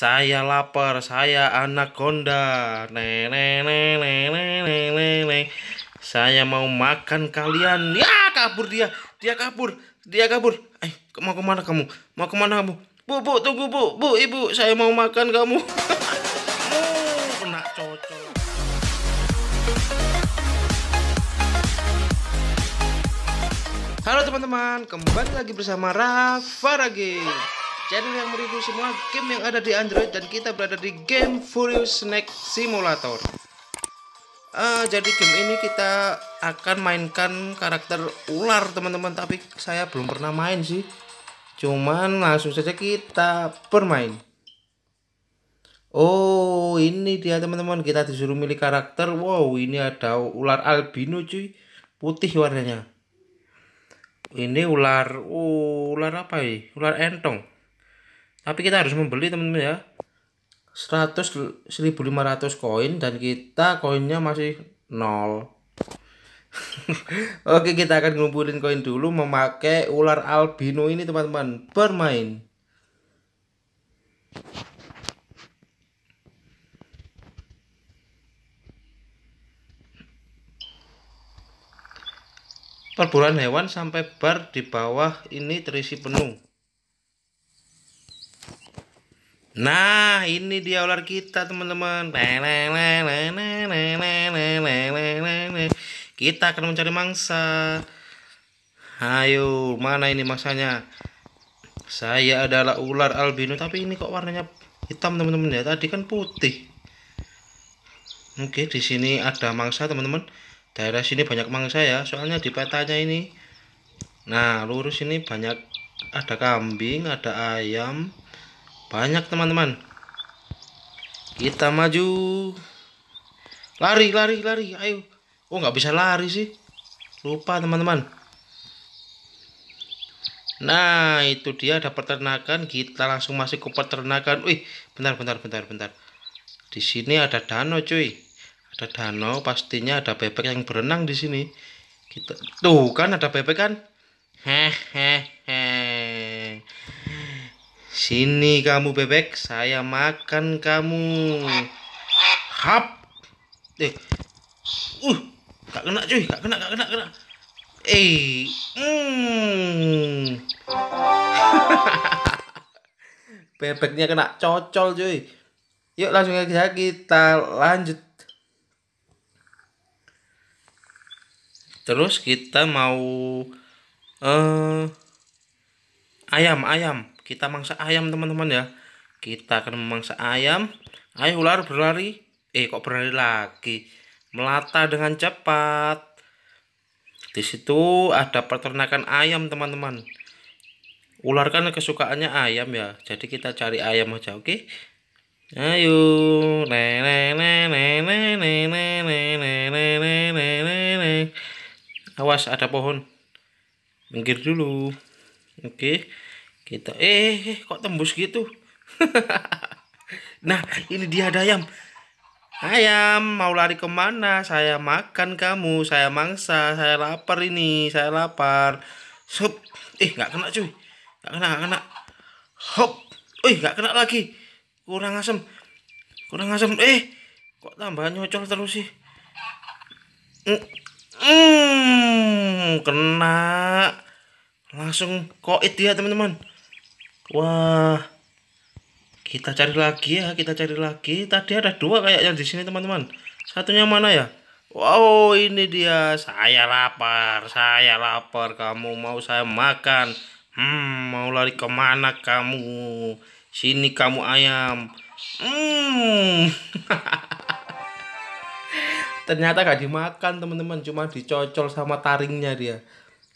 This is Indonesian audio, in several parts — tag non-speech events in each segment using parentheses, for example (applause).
Saya lapar, saya anak konda. Nenek, Saya mau makan kalian. Ya, kabur dia. Dia kabur. Dia kabur. Eh, mau kemana kamu? Mau kemana kamu? Bu, bu, tunggu, bu. Bu, ibu, saya mau makan kamu. oh, (laughs) kena cocok. Halo teman-teman, kembali lagi bersama Rafa Rage channel yang mereview semua game yang ada di Android dan kita berada di game Furious Snake Simulator. Uh, jadi game ini kita akan mainkan karakter ular teman-teman tapi saya belum pernah main sih. Cuman langsung saja kita bermain. Oh ini dia teman-teman kita disuruh milih karakter. Wow ini ada ular albino cuy putih warnanya. Ini ular uh, ular apa ya? Ular entong tapi kita harus membeli teman-teman ya 100 1500 koin dan kita koinnya masih nol (laughs) Oke kita akan ngumpulin koin dulu memakai ular albino ini teman-teman bermain perburuan hewan sampai bar di bawah ini terisi penuh Nah, ini dia ular kita, teman-teman. Kita akan mencari mangsa. Ayo, mana ini mangsanya? Saya adalah ular albino, tapi ini kok warnanya hitam, teman-teman ya. Tadi kan putih. Oke, di sini ada mangsa, teman-teman. Daerah sini banyak mangsa ya, soalnya di petanya ini. Nah, lurus ini banyak ada kambing, ada ayam, banyak teman-teman. Kita maju. Lari, lari, lari. Ayo. Oh, nggak bisa lari sih. Lupa teman-teman. Nah, itu dia ada peternakan. Kita langsung masuk ke peternakan. Wih, bentar, bentar, bentar, bentar. Di sini ada danau, cuy. Ada danau, pastinya ada bebek yang berenang di sini. Kita tuh kan ada bebek kan? hehe Sini kamu bebek, saya makan kamu. Hap. Eh. Uh, gak kena cuy, gak kena, gak kena, kena. Eh. Hmm. (laughs) Bebeknya kena cocol cuy. Yuk langsung aja kita lanjut. Terus kita mau eh uh, ayam, ayam kita mangsa ayam teman-teman ya kita akan memangsa ayam ayo ular berlari eh kok berlari lagi melata dengan cepat di situ ada peternakan ayam teman-teman ular kan kesukaannya ayam ya jadi kita cari ayam aja oke ayo awas ada pohon minggir dulu oke okay. Kita eh, eh, eh kok tembus gitu. (laughs) nah, ini dia ada ayam. Ayam mau lari kemana? Saya makan kamu, saya mangsa, saya lapar ini, saya lapar. Sup, eh nggak kena cuy, nggak kena, nggak kena. Hop, eh nggak kena lagi, kurang asem, kurang asem. Eh, kok tambah nyocol terus sih? Hmm, kena. Langsung koit dia teman-teman. Wah. Kita cari lagi ya, kita cari lagi. Tadi ada dua kayaknya di sini, teman-teman. Satunya mana ya? Wow, ini dia. Saya lapar, saya lapar. Kamu mau saya makan? Hmm, mau lari kemana kamu? Sini kamu ayam. Hmm. (laughs) Ternyata gak dimakan teman-teman, cuma dicocol sama taringnya dia.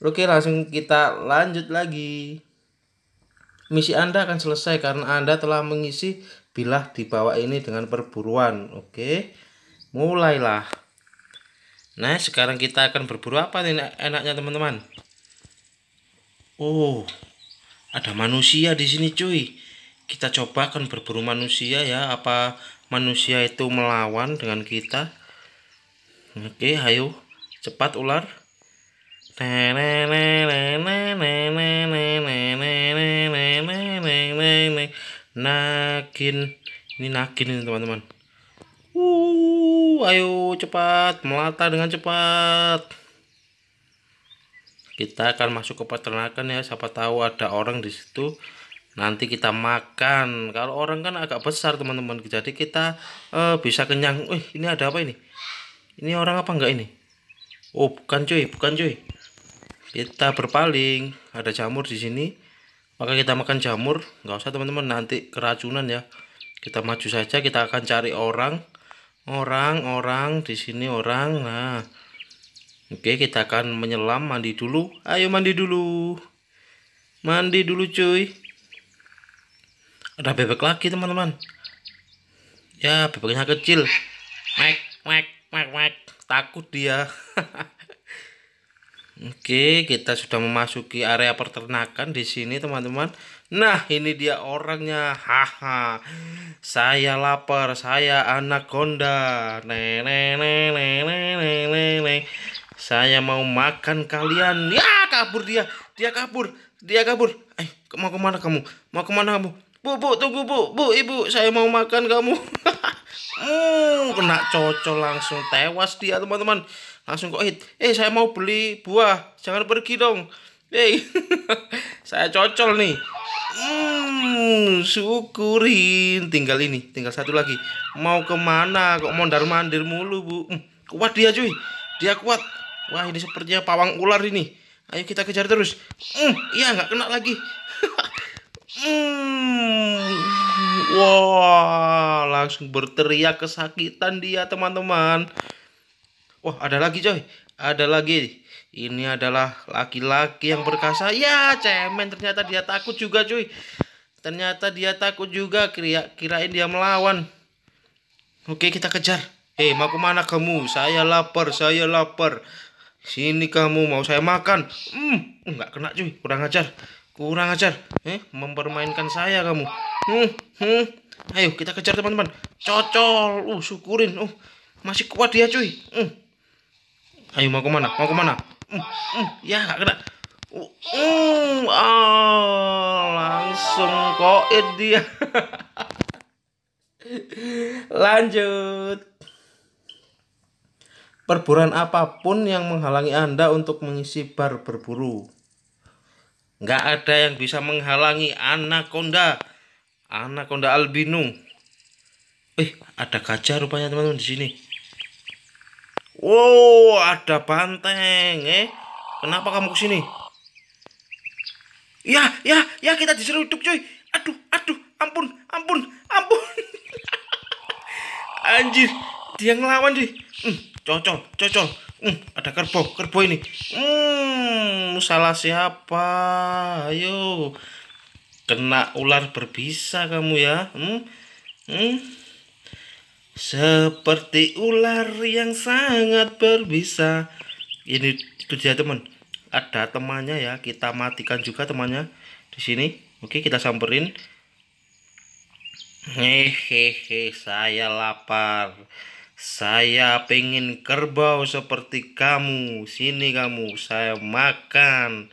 Oke, langsung kita lanjut lagi. Misi Anda akan selesai karena Anda telah mengisi bilah di bawah ini dengan perburuan. Oke. Mulailah. Nah, sekarang kita akan berburu apa nih enaknya teman-teman? Oh, ada manusia di sini cuy. Kita coba akan berburu manusia ya. Apa manusia itu melawan dengan kita? Oke, ayo cepat ular. Nakin Ini nakin ini teman-teman uh, Ayo cepat Melata dengan cepat Kita akan masuk ke peternakan ya Siapa tahu ada orang di situ Nanti kita makan Kalau orang kan agak besar teman-teman Jadi kita uh, bisa kenyang Wih, Ini ada apa ini Ini orang apa enggak ini Oh bukan cuy Bukan cuy kita berpaling ada jamur di sini maka kita makan jamur nggak usah teman-teman nanti keracunan ya kita maju saja kita akan cari orang orang orang di sini orang nah oke kita akan menyelam mandi dulu ayo mandi dulu mandi dulu cuy ada bebek lagi teman-teman ya bebeknya kecil mek mek mek mek takut dia (laughs) Oke, kita sudah memasuki area peternakan di sini, teman-teman. Nah, ini dia orangnya. Haha. Saya lapar, saya anak konda. Nenek, nenek, nenek, nenek. Saya mau makan kalian. Ya, kabur dia. Dia kabur. Dia kabur. Eh, mau kemana kamu? Mau kemana kamu? Bu, bu, tunggu, bu. Bu, ibu, saya mau makan kamu. uh, (laughs) kena cocok langsung tewas dia, teman-teman langsung kok hit, eh saya mau beli buah jangan pergi dong eh (laughs) saya cocol nih hmm syukurin tinggal ini tinggal satu lagi mau kemana kok mondar mandir mulu bu hmm, kuat dia cuy dia kuat wah ini sepertinya pawang ular ini ayo kita kejar terus hmm iya nggak kena lagi (laughs) hmm wah wow, langsung berteriak kesakitan dia teman-teman Wah, ada lagi coy. Ada lagi. Ini adalah laki-laki yang perkasa. Ya, cemen ternyata dia takut juga cuy. Ternyata dia takut juga. Kira kirain dia melawan. Oke, kita kejar. Eh, hey, mau kemana kamu? Saya lapar, saya lapar. Sini kamu mau saya makan. Hmm, nggak kena cuy, kurang ajar. Kurang ajar. Eh, mempermainkan saya kamu. Hmm, hmm. Ayo kita kejar teman-teman. Cocol. Uh, syukurin. Uh, masih kuat dia cuy. Uh, Ayo mau kemana? Mau kemana? Mm, mm, ya nggak kena. Uh, mm, oh, langsung koid dia. (laughs) Lanjut. Perburuan apapun yang menghalangi Anda untuk mengisi bar berburu. Nggak ada yang bisa menghalangi anaconda. Anaconda albino. Eh, ada gajah rupanya teman-teman di sini. Wow, ada banteng, eh. Kenapa kamu ke sini? Ya, ya, ya kita diseruduk, cuy. Aduh, aduh, ampun, ampun, ampun. (laughs) Anjir, dia ngelawan sih. Hmm, cocok, cocok. Hmm, ada kerbau, kerbau ini. Hmm, salah siapa? Ayo. Kena ular berbisa kamu ya. Hmm. Hmm. Seperti ular yang sangat berbisa. Ini kerja teman. Ada temannya ya. Kita matikan juga temannya di sini. Oke, kita samperin. Hehehe, saya lapar. Saya pengen kerbau seperti kamu. Sini kamu, saya makan.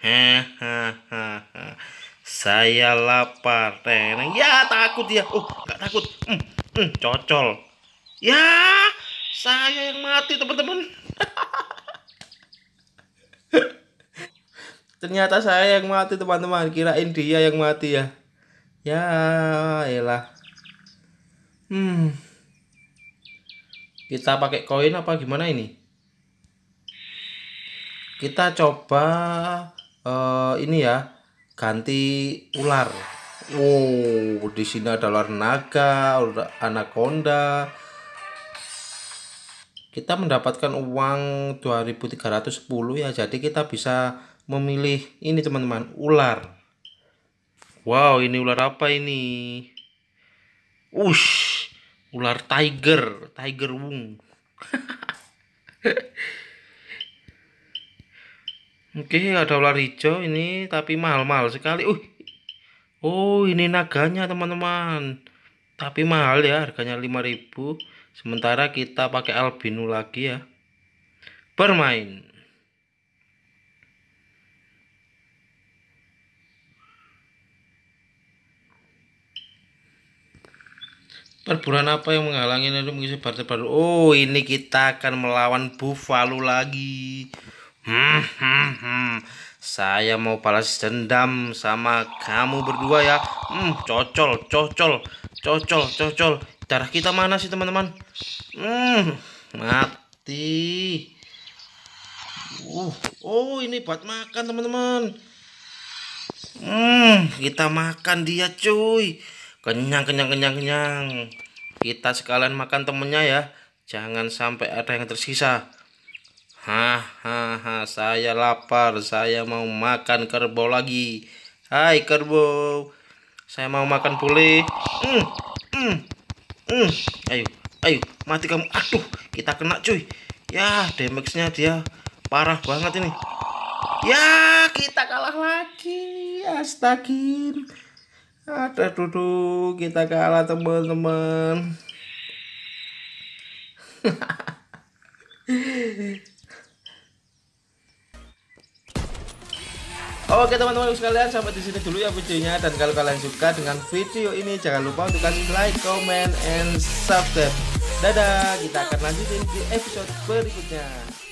Hahaha. saya lapar. Teneng. Ya takut ya. Oh, nggak takut. Hmm. Hmm, cocol. Ya, saya yang mati teman-teman. (laughs) Ternyata saya yang mati teman-teman. Kirain dia yang mati ya. Ya, elah. Hmm. Kita pakai koin apa gimana ini? Kita coba uh, ini ya, ganti ular. Oh, di sini ada ular naga, ular anaconda. Kita mendapatkan uang 2310 ya, jadi kita bisa memilih ini teman-teman, ular. Wow, ini ular apa ini? Ush, ular tiger, tiger wung. (laughs) Oke, okay, ada ular hijau ini tapi mahal-mahal sekali. Uh, Oh ini naganya teman-teman tapi mahal ya harganya 5000 sementara kita pakai albino lagi ya bermain perburuan apa yang menghalangi untuk mengisi partai baru oh ini kita akan melawan buffalo lagi hmm. hmm, hmm. Saya mau balas dendam sama kamu berdua ya. Hmm, cocol, cocol, cocol, cocol. Darah kita mana sih teman-teman? Hmm, mati. Uh, oh ini buat makan teman-teman. Hmm, kita makan dia cuy. Kenyang, kenyang, kenyang, kenyang. Kita sekalian makan temennya ya. Jangan sampai ada yang tersisa. Hahaha, saya lapar, saya mau makan kerbau lagi. Hai kerbau, saya mau makan pule. hmm hmm hmm. Ayo, ayo, mati kamu. Aduh, kita kena cuy. Ya, damage-nya dia parah banget ini. Ya, kita kalah lagi. Astagin. Ada duduk, kita kalah teman-teman. (laughs) Oke teman-teman sekalian sampai di sini dulu ya videonya dan kalau kalian suka dengan video ini jangan lupa untuk kasih like, comment, and subscribe. Dadah, kita akan lanjutin di episode berikutnya.